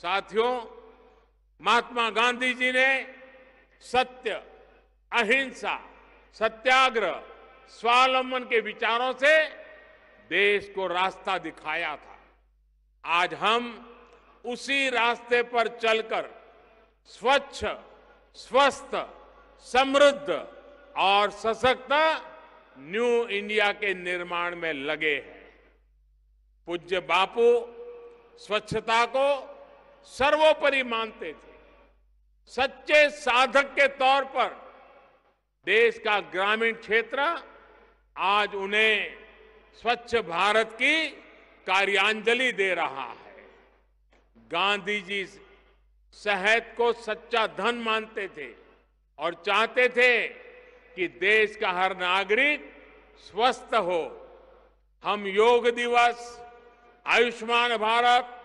साथियों महात्मा गांधी जी ने सत्य अहिंसा सत्याग्रह स्वावलंबन के विचारों से देश को रास्ता दिखाया था आज हम उसी रास्ते पर चलकर स्वच्छ स्वस्थ समृद्ध और सशक्त न्यू इंडिया के निर्माण में लगे हैं पूज्य बापू स्वच्छता को सर्वोपरि मानते थे सच्चे साधक के तौर पर देश का ग्रामीण क्षेत्र आज उन्हें स्वच्छ भारत की कार्यांजलि दे रहा है गांधी जी सेहत को सच्चा धन मानते थे और चाहते थे कि देश का हर नागरिक स्वस्थ हो हम योग दिवस Ayushman Bharat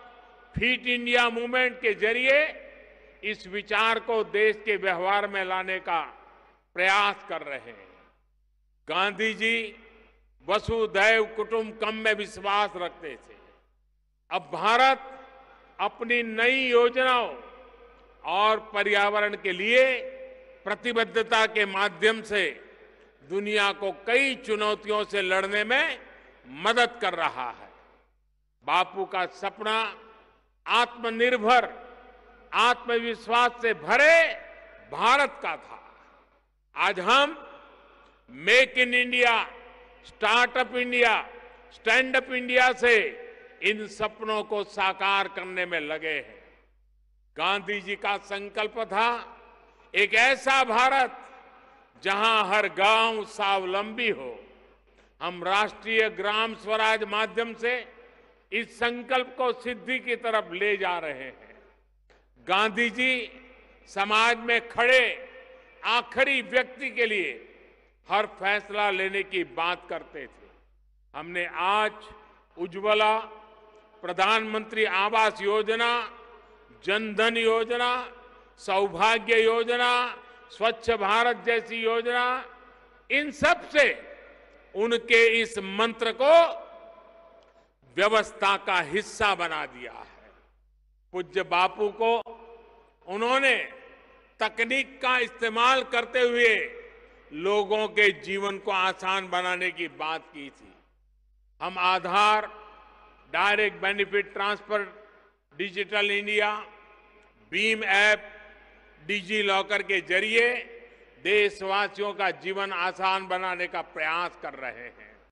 fit India movement के जरिए इस विचार को देश के व्यवहार में लाने का प्रयास कर रहे हैं गांधी जी वसुधैव कम में विश्वास रखते थे अब भारत अपनी नई योजनाओं और पर्यावरण के लिए प्रतिबद्धता के माध्यम से दुनिया को कई चुनौतियों से लड़ने में मदद कर रहा है बापू का सपना आत्मनिर्भर आत्मविश्वास से भरे भारत का था आज हम make in India startup India stand up India से इन सपनों को साकार करने में लगे हैं गांधी जी का संकल्प था एक ऐसा भारत जहां हर गांव स्वावलंबी हो हम राष्ट्रीय ग्राम स्वराज माध्यम से इस संकल्प को सिद्धि की तरफ ले जा रहे हैं गांधी जी समाज में खड़े आखिरी व्यक्ति के लिए हर फैसला लेने की बात करते थे हमने आज उज्ज्वला प्रधानमंत्री आवास योजना जनधन योजना सौभाग्य योजना स्वच्छ भारत जैसी योजना इन सब से उनके इस मंत्र को व्यवस्था का हिस्सा बना दिया है पूज्य बापू को उन्होंने तकनीक का इस्तेमाल करते हुए लोगों के जीवन को आसान बनाने की बात की थी हम Aadhaar direct benefit transfer digital India BHIM app DigiLocker के जरिए देशवासियों का जीवन आसान बनाने का प्रयास कर रहे हैं